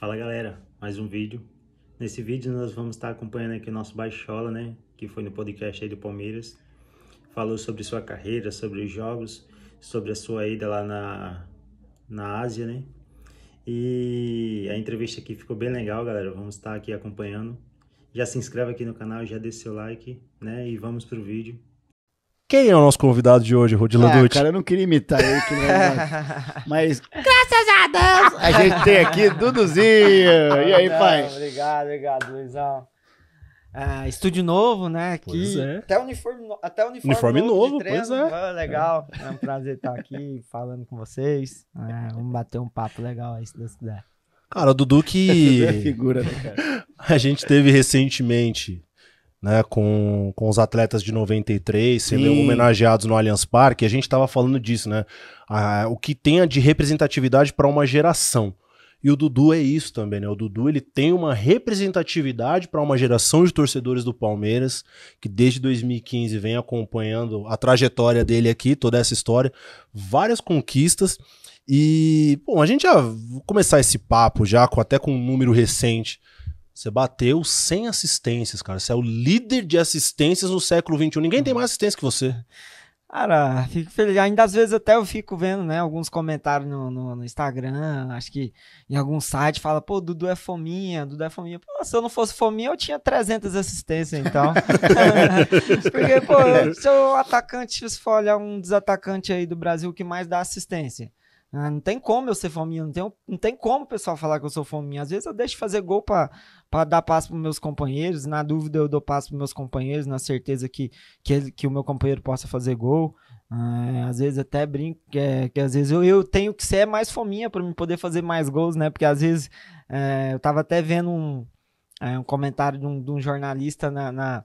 Fala galera, mais um vídeo. Nesse vídeo nós vamos estar acompanhando aqui o nosso Baixola, né? Que foi no podcast aí do Palmeiras. Falou sobre sua carreira, sobre os jogos, sobre a sua ida lá na, na Ásia, né? E a entrevista aqui ficou bem legal, galera. Vamos estar aqui acompanhando. Já se inscreve aqui no canal, já deixa seu like, né? E vamos pro vídeo. Quem é o nosso convidado de hoje, Rodilando? Ah, cara, eu não queria imitar ele, que é mas... Graças a Deus! A gente tem aqui Duduzinho! E aí, não, pai? Obrigado, obrigado, Luizão. Ah, estúdio novo, né? Aqui. É. Até uniforme, até uniforme, uniforme novo, novo treino, pois é. Ah, legal, é. é um prazer estar aqui falando com vocês. Ah, vamos bater um papo legal aí, se Deus quiser. Cara, o Dudu que... é figura, né, cara? a gente teve recentemente né, com, com os atletas de 93, Sim. sendo homenageados no Allianz Parque, a gente estava falando disso, né? Ah, o que tenha de representatividade para uma geração. E o Dudu é isso também, né? O Dudu ele tem uma representatividade para uma geração de torcedores do Palmeiras que desde 2015 vem acompanhando a trajetória dele aqui, toda essa história, várias conquistas. E, bom, a gente já vou começar esse papo já com até com um número recente você bateu 100 assistências, cara. Você é o líder de assistências no século XXI. Ninguém tem uhum. mais assistência que você. Cara, fico feliz. Ainda às vezes até eu fico vendo, né, alguns comentários no, no, no Instagram, acho que em algum site fala, pô, Dudu é fominha, Dudu é fominha. Pô, se eu não fosse fominha, eu tinha 300 assistências, então. Porque, pô, se eu atacante, se for olhar um dos atacantes aí do Brasil que mais dá assistência, ah, não tem como eu ser fominha, não tem, não tem como o pessoal falar que eu sou fominha. Às vezes eu deixo fazer gol para dar passo para meus companheiros, na dúvida eu dou passo para meus companheiros, na certeza que, que, ele, que o meu companheiro possa fazer gol. Ah, às vezes até brinco, que é, que às vezes eu, eu tenho que ser mais fominha para me poder fazer mais gols, né? Porque às vezes é, eu tava até vendo um, é, um comentário de um, de um jornalista na, na,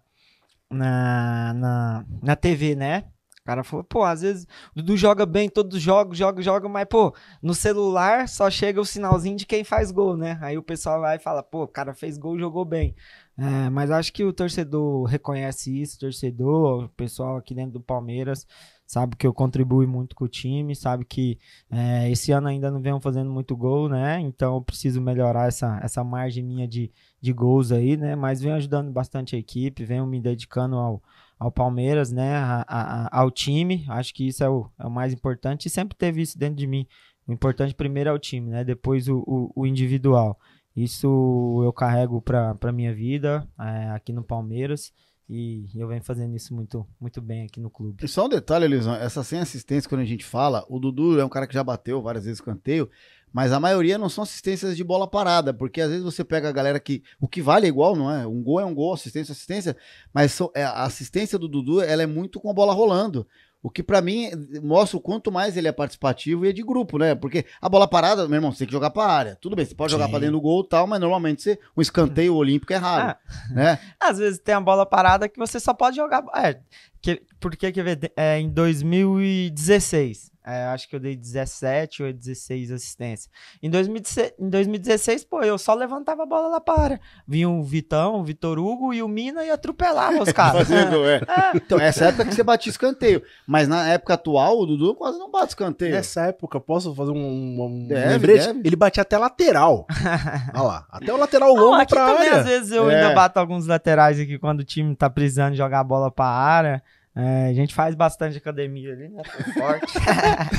na, na, na TV, né? O cara falou, pô, às vezes o Dudu joga bem todos os jogos, joga, joga, mas, pô, no celular só chega o sinalzinho de quem faz gol, né? Aí o pessoal vai e fala, pô, o cara fez gol, jogou bem. É, mas acho que o torcedor reconhece isso, o torcedor, o pessoal aqui dentro do Palmeiras sabe que eu contribuo muito com o time, sabe que é, esse ano ainda não venho fazendo muito gol, né? Então eu preciso melhorar essa, essa margem minha de, de gols aí, né? Mas venho ajudando bastante a equipe, venho me dedicando ao, ao Palmeiras, né, a, a, ao time. Acho que isso é o, é o, mais importante e sempre teve isso dentro de mim. O importante primeiro é o time, né, depois o, o, o individual. Isso eu carrego para a minha vida é, aqui no Palmeiras e eu venho fazendo isso muito, muito bem aqui no clube. E só um detalhe, Elisão, essa sem assistência, quando a gente fala, o Dudu é um cara que já bateu várias vezes canteio, mas a maioria não são assistências de bola parada, porque às vezes você pega a galera que o que vale é igual, não é? Um gol é um gol, assistência é assistência, mas é, a assistência do Dudu ela é muito com a bola rolando. O que para mim mostra o quanto mais ele é participativo e é de grupo, né? Porque a bola parada, meu irmão, você tem que jogar para área. Tudo bem, você pode jogar para dentro do gol e tal, mas normalmente você, um escanteio hum. olímpico é raro, ah. né? Às vezes tem a bola parada que você só pode jogar. É, que, porque que é, em 2016 é, acho que eu dei 17 ou 16 assistências. Em, 2016, em 2016, pô, eu só levantava a bola lá para área. Vinha o Vitão, o Vitor Hugo e o Mina e atropelava os caras. Fazendo, é. é. Então, essa época que você batia escanteio. Mas na época atual, o Dudu quase não bate escanteio. Nessa época, posso fazer um, um, deve, lembrete? Deve. Ele batia até lateral. Olha lá, até o lateral longo ah, pra também, área. Às vezes eu é. ainda bato alguns laterais aqui quando o time tá precisando jogar a bola pra área. É, a gente faz bastante academia ali, né? Forte.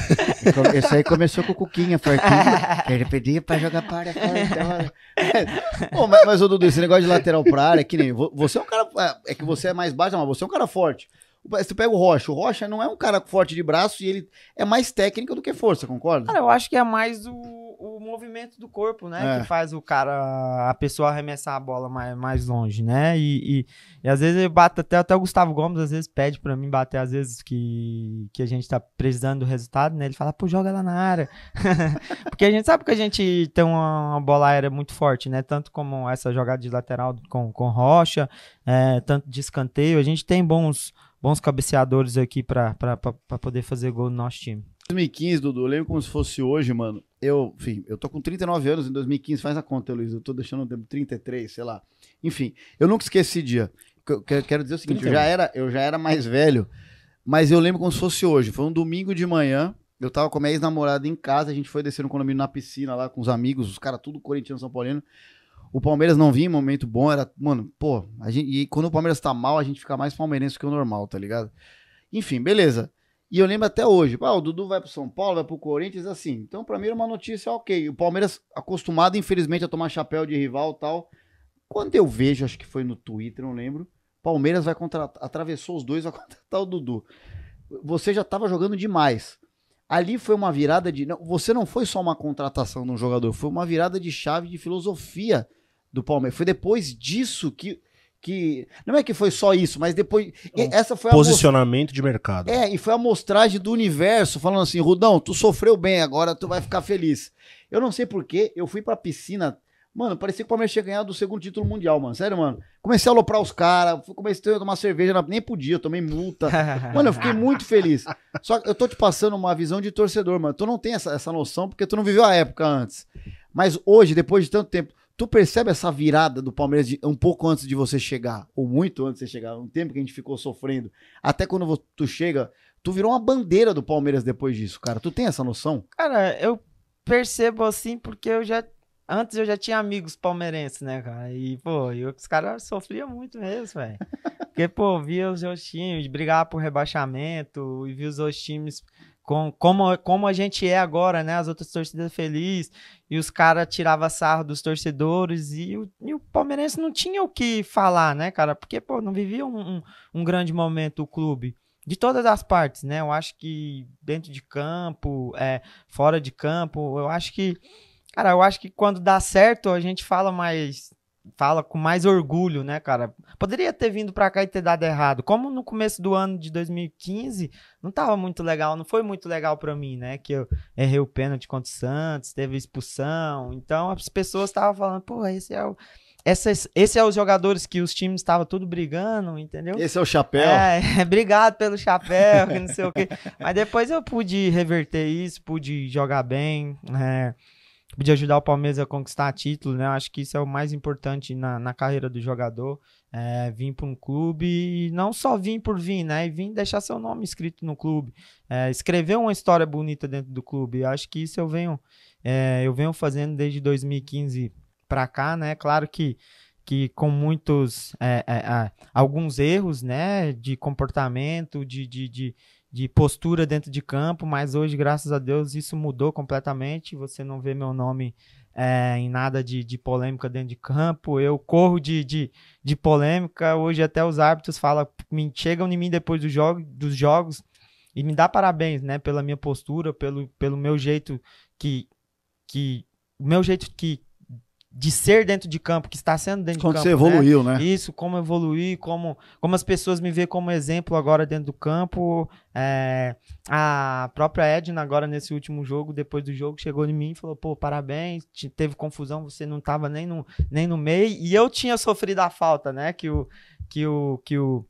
Isso aí começou com o Cuquinha, fortinho. Que ele pedia pra jogar para fora. área. Então. mas, mas, Dudu, esse negócio de lateral pra área, que nem. Você é um cara. É, é que você é mais baixo, mas você é um cara forte. Se pega o Rocha, o Rocha não é um cara forte de braço e ele é mais técnica do que força, concorda? Cara, eu acho que é mais o, o movimento do corpo, né? É. Que faz o cara, a pessoa arremessar a bola mais, mais longe, né? E, e, e às vezes eu bato até, até o Gustavo Gomes, às vezes pede pra mim bater, às vezes que, que a gente tá precisando do resultado, né? Ele fala, pô, joga lá na área. Porque a gente sabe que a gente tem uma, uma, bola aérea muito forte, né? Tanto como essa jogada de lateral com, com Rocha, é, tanto de escanteio, a gente tem bons bons cabeceadores aqui para poder fazer gol no nosso time. 2015, Dudu, eu lembro como se fosse hoje, mano. Eu, enfim, eu tô com 39 anos em 2015, faz a conta, Luiz. Eu tô deixando o tempo 33, sei lá. Enfim, eu nunca esqueci dia. Quero dizer o seguinte, eu já, era, eu já era mais velho, mas eu lembro como se fosse hoje. Foi um domingo de manhã, eu tava com a minha ex-namorada em casa, a gente foi descer no condomínio na piscina lá com os amigos, os caras tudo corintiano, são paulino. O Palmeiras não vinha em momento bom, era, mano, pô, a gente, e quando o Palmeiras tá mal, a gente fica mais palmeirense que o normal, tá ligado? Enfim, beleza. E eu lembro até hoje, ah, o Dudu vai pro São Paulo, vai pro Corinthians, assim. Então, pra mim era uma notícia ok. O Palmeiras, acostumado, infelizmente, a tomar chapéu de rival tal. Quando eu vejo, acho que foi no Twitter, não lembro, Palmeiras vai contratar, atravessou os dois, a contratar o Dudu. Você já tava jogando demais. Ali foi uma virada de. Não, você não foi só uma contratação de um jogador, foi uma virada de chave de filosofia do Palmeiras. Foi depois disso que que não é que foi só isso, mas depois um essa foi posicionamento de mercado. É, e foi a mostragem do universo falando assim, Rudão, tu sofreu bem, agora tu vai ficar feliz. Eu não sei porquê, eu fui pra piscina, mano, parecia que o Palmeiras tinha ganhado o segundo título mundial, mano, sério, mano. Comecei a aloprar os caras, comecei a tomar cerveja, nem podia, tomei multa. mano, eu fiquei muito feliz. Só que eu tô te passando uma visão de torcedor, mano. Tu não tem essa, essa noção porque tu não viveu a época antes. Mas hoje, depois de tanto tempo, Tu percebe essa virada do Palmeiras de, um pouco antes de você chegar, ou muito antes de você chegar, um tempo que a gente ficou sofrendo, até quando tu chega, tu virou uma bandeira do Palmeiras depois disso, cara. Tu tem essa noção? Cara, eu percebo assim porque eu já antes eu já tinha amigos palmeirenses, né, cara? E, pô, eu, os caras sofriam muito mesmo, velho. Porque, pô, via os outros times brigar por rebaixamento e via os outros times com, como, como a gente é agora, né? As outras torcidas felizes, e os caras tiravam sarro dos torcedores, e o, e o, palmeirense não tinha o que falar, né, cara? Porque, pô, não vivia um, um, um grande momento o clube. De todas as partes, né? Eu acho que dentro de campo, é, fora de campo, eu acho que. Cara, eu acho que quando dá certo, a gente fala mais fala com mais orgulho, né, cara? Poderia ter vindo para cá e ter dado errado. Como no começo do ano de 2015, não tava muito legal, não foi muito legal para mim, né? Que eu errei o pênalti contra o Santos, teve expulsão. Então as pessoas estavam falando, pô, esse é o. Essas, esse é os jogadores que os times estavam tudo brigando, entendeu? Esse é o chapéu. É, obrigado pelo chapéu, que não sei o quê. Mas depois eu pude reverter isso, pude jogar bem, é, de ajudar o Palmeiras a conquistar título, né? acho que isso é o mais importante na, na carreira do jogador. É, vir para um clube e não só vir por vir, né? E vir deixar seu nome escrito no clube. É, escrever uma história bonita dentro do clube. acho que isso eu venho, é, eu venho fazendo desde 2015 para cá, né? Claro que que com muitos é, é, é, alguns erros né de comportamento de, de, de, de postura dentro de campo, mas hoje, graças a Deus, isso mudou completamente. Você não vê meu nome é, em nada de, de, polêmica dentro de campo. Eu corro de, de, de, polêmica. Hoje até os árbitros falam, me chegam em mim depois do jogo, dos jogos e me dá parabéns, né, pela minha postura, pelo, pelo meu jeito que que o meu jeito que, de ser dentro de campo, que está sendo dentro de campo. Quando você evoluiu, né? né? Isso, como evoluir, como, como as pessoas me veem como exemplo agora dentro do campo. É, a própria Edna, agora nesse último jogo, depois do jogo, chegou em mim e falou: pô, parabéns, te, teve confusão, você não estava nem no, nem no meio. E eu tinha sofrido a falta, né? Que o. Que o, que o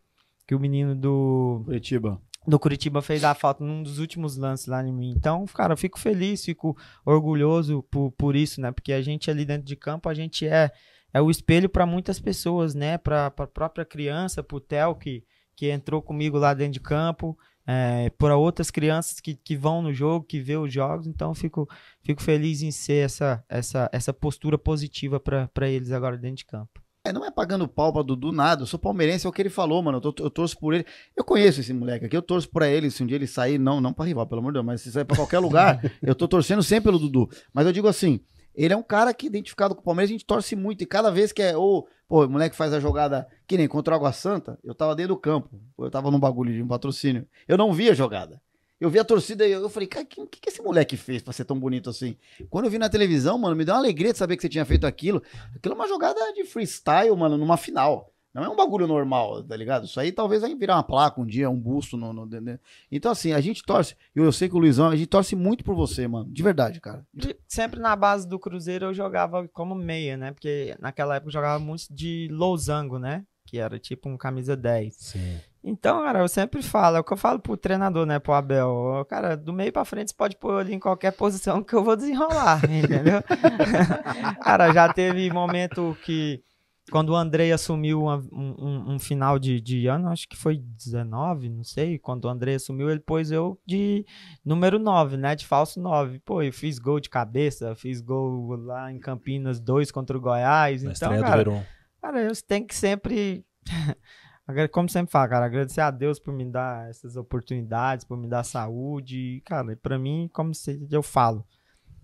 que o menino do. Curitiba do Curitiba fez a falta num dos últimos lances lá em mim. Então, cara, eu fico feliz, fico orgulhoso por, por isso, né? Porque a gente ali dentro de campo, a gente é, é o espelho para muitas pessoas, né? Para a própria criança, para o Theo, que, que entrou comigo lá dentro de campo, é, para outras crianças que, que vão no jogo, que vê os jogos. Então, fico, fico feliz em ser essa, essa, essa postura positiva para eles agora dentro de campo. É, não é pagando pau pra Dudu nada. Eu sou palmeirense, é o que ele falou, mano. Eu, tô, eu torço por ele. Eu conheço esse moleque aqui, eu torço pra ele. Se um dia ele sair, não, não pra rival, pelo amor de Deus, mas se sair pra qualquer lugar, eu tô torcendo sempre pelo Dudu. Mas eu digo assim, ele é um cara que, identificado com o Palmeiras, a gente torce muito. E cada vez que é, ou, pô, o moleque faz a jogada que nem contra o Água Santa, eu tava dentro do campo. Eu tava num bagulho de um patrocínio. Eu não vi a jogada. Eu vi a torcida e eu falei, cara, o que, que, esse moleque fez pra ser tão bonito assim? Quando eu vi na televisão, mano, me deu uma alegria de saber que você tinha feito aquilo. Aquilo é uma jogada de freestyle, mano, numa final. Não é um bagulho normal, tá ligado? Isso aí talvez vai virar uma placa um dia, um busto. No, no, né? Então, assim, a gente torce. Eu, eu sei que o Luizão, a gente torce muito por você, mano. De verdade, cara. sempre na base do Cruzeiro eu jogava como meia, né? Porque naquela época eu jogava muito de losango, né? que era tipo um camisa 10. Sim. Então, cara, eu sempre falo, é o que eu falo pro treinador, né, pro Abel, cara, do meio pra frente você pode pôr ele em qualquer posição que eu vou desenrolar, entendeu? cara, já teve momento que, quando o Andrei assumiu uma, um, um, final de, de, ano, acho que foi 19, não sei, quando o Andrei assumiu, ele pôs eu de número 9, né, de falso 9. Pô, eu fiz gol de cabeça, fiz gol lá em Campinas 2 contra o Goiás, Na então, cara... Do Verão Cara, eu tenho que sempre. Como sempre falo, cara, agradecer a Deus por me dar essas oportunidades, por me dar saúde. Cara, para mim, como eu falo,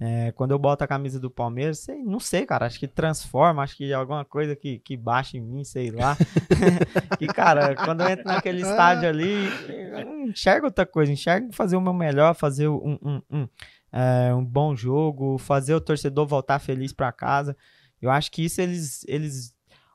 é, quando eu boto a camisa do Palmeiras, sei, não sei, cara, acho que transforma, acho que é alguma coisa que, que baixa em mim, sei lá. que, cara, quando eu entro naquele ah. estádio ali, enxergo outra coisa, enxergo fazer o meu melhor, fazer um, um, um, é, um bom jogo, fazer o torcedor voltar feliz para casa. Eu acho que isso eles, eles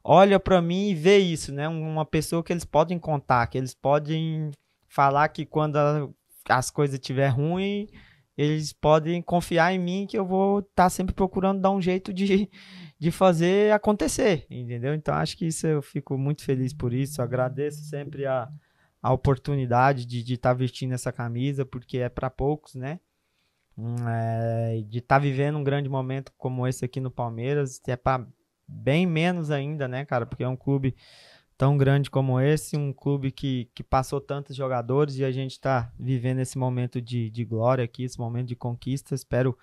olha para mim e vê isso, né? Uma pessoa que eles podem contar, que eles podem falar que quando a, as coisas estiver ruim, eles podem confiar em mim que eu vou estar tá sempre procurando dar um jeito de, de fazer acontecer, entendeu? Então acho que isso eu fico muito feliz por isso, agradeço sempre a, a oportunidade de estar tá vestindo essa camisa, porque é para poucos, né? Hum, é, de estar tá vivendo um grande momento como esse aqui no Palmeiras, é para bem menos ainda, né, cara? Porque é um clube tão grande como esse, um clube que, que passou tantos jogadores e a gente está vivendo esse momento de, de glória aqui, esse momento de conquista. Espero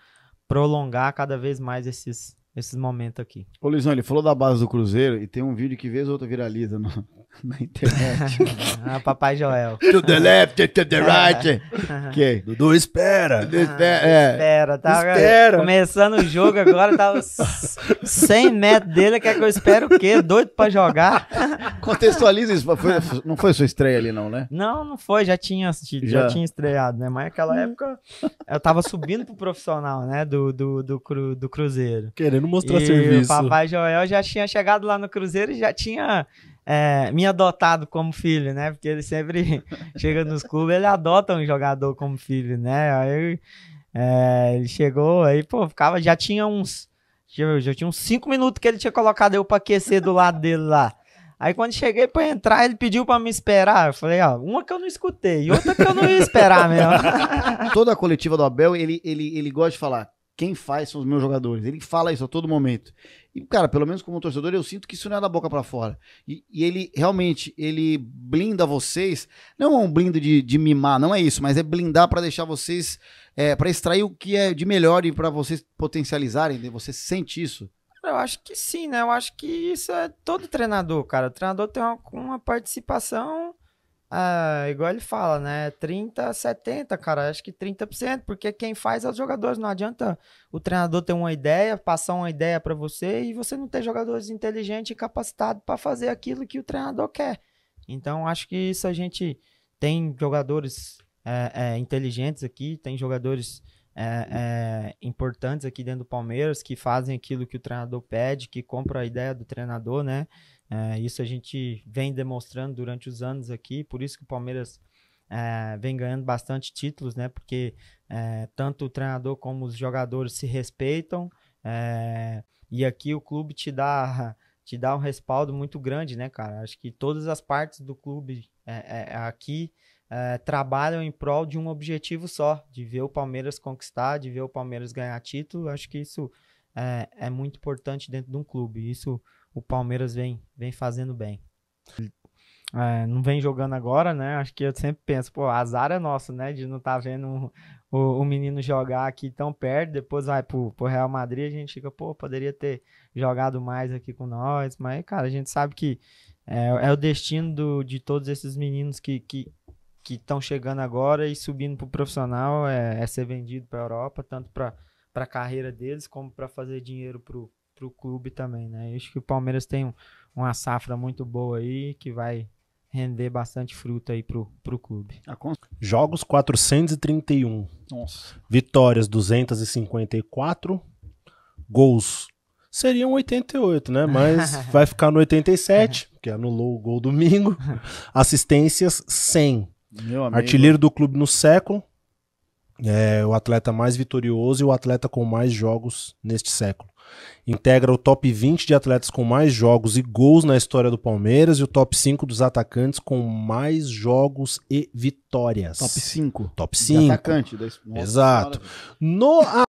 prolongar cada vez mais esses esses momentos aqui. Ô Luizão, ele falou da base do Cruzeiro e tem um vídeo que vez ou outra viraliza no, na internet. ah, Papai Joel. To the left, to the ah. right. que? Dudu espera. Dudu espera. É. Espera, tá? Espera. Começando o jogo agora, tava tá 100 metros dele, quer que eu espero o quê? Doido pra jogar? Contextualiza isso. Foi, não foi sua estreia ali, não, né? Não, não foi. Já tinha assistido, já, já tinha estreado, né? Mas naquela época eu tava subindo pro profissional, né? Do, do, do, cru, do Cruzeiro. Querendo mostrar e serviço. O papai Joel já tinha chegado lá no Cruzeiro e já tinha é, me adotado como filho, né? Porque ele sempre chega nos clubes, ele adota um jogador como filho, né? Aí é, ele chegou, aí, pô, ficava, já tinha uns. Já, já tinha uns 5 minutos que ele tinha colocado eu pra aquecer do lado dele lá. Aí quando cheguei pra entrar, ele pediu pra me esperar. Eu falei, ó, uma que eu não escutei e outra que eu não ia esperar mesmo. Toda a coletiva do Abel, ele, ele, ele gosta de falar, quem faz são os meus jogadores. Ele fala isso a todo momento. E, cara, pelo menos como torcedor, eu sinto que isso não é da boca para fora. E, e, ele realmente, ele blinda vocês. Não é um blindo de, de mimar, não é isso, mas é blindar para deixar vocês. É, para extrair o que é de melhor e para vocês potencializarem. Né? Você sente isso? Eu acho que sim, né? Eu acho que isso é todo treinador, cara. O treinador tem uma, uma participação, ah, igual ele fala, né? 30, 70, cara. Acho que 30%, porque quem faz é os jogadores. Não adianta o treinador ter uma ideia, passar uma ideia para você e você não ter jogadores inteligentes e capacitados para fazer aquilo que o treinador quer. Então, acho que isso a gente tem jogadores é, é, inteligentes aqui, tem jogadores é, é, importantes aqui dentro do Palmeiras, que fazem aquilo que o treinador pede, que compram a ideia do treinador, né? É, isso a gente vem demonstrando durante os anos aqui, por isso que o Palmeiras é, vem ganhando bastante títulos, né? Porque é, tanto o treinador como os jogadores se respeitam é, e aqui o clube te dá te dá um respaldo muito grande, né, cara? Acho que todas as partes do clube aqui é, trabalham em prol de um objetivo só, de ver o Palmeiras conquistar, de ver o Palmeiras ganhar título. Acho que isso é, é muito importante dentro de um clube. Isso o Palmeiras vem, vem fazendo bem. É, não vem jogando agora, né? Acho que eu sempre penso, pô, azar é nosso, né? De não estar tá vendo o, o, menino jogar aqui tão perto, depois vai pro, pro Real Madrid, a gente fica, pô, poderia ter jogado mais aqui com nós, mas, cara, a gente sabe que é, é o destino do, de todos esses meninos que, que, que estão chegando agora e subindo para o profissional é, é, ser vendido para a Europa, tanto para a carreira deles como para fazer dinheiro para o clube também. Né? Eu acho que o Palmeiras tem um, uma safra muito boa aí que vai render bastante fruta aí pro, pro clube. Ah, Jogos 431. Nossa. Vitórias 254. Gols seriam 88, né? Mas vai ficar no 87, que anulou o gol domingo. Assistências 100. Artilheiro do clube no século. É o atleta mais vitorioso e o atleta com mais jogos neste século. Integra o top 20 de atletas com mais jogos e gols na história do Palmeiras e o top 5 dos atacantes com mais jogos e vitórias. Top 5. Top 5. atacante. Da... Exato. No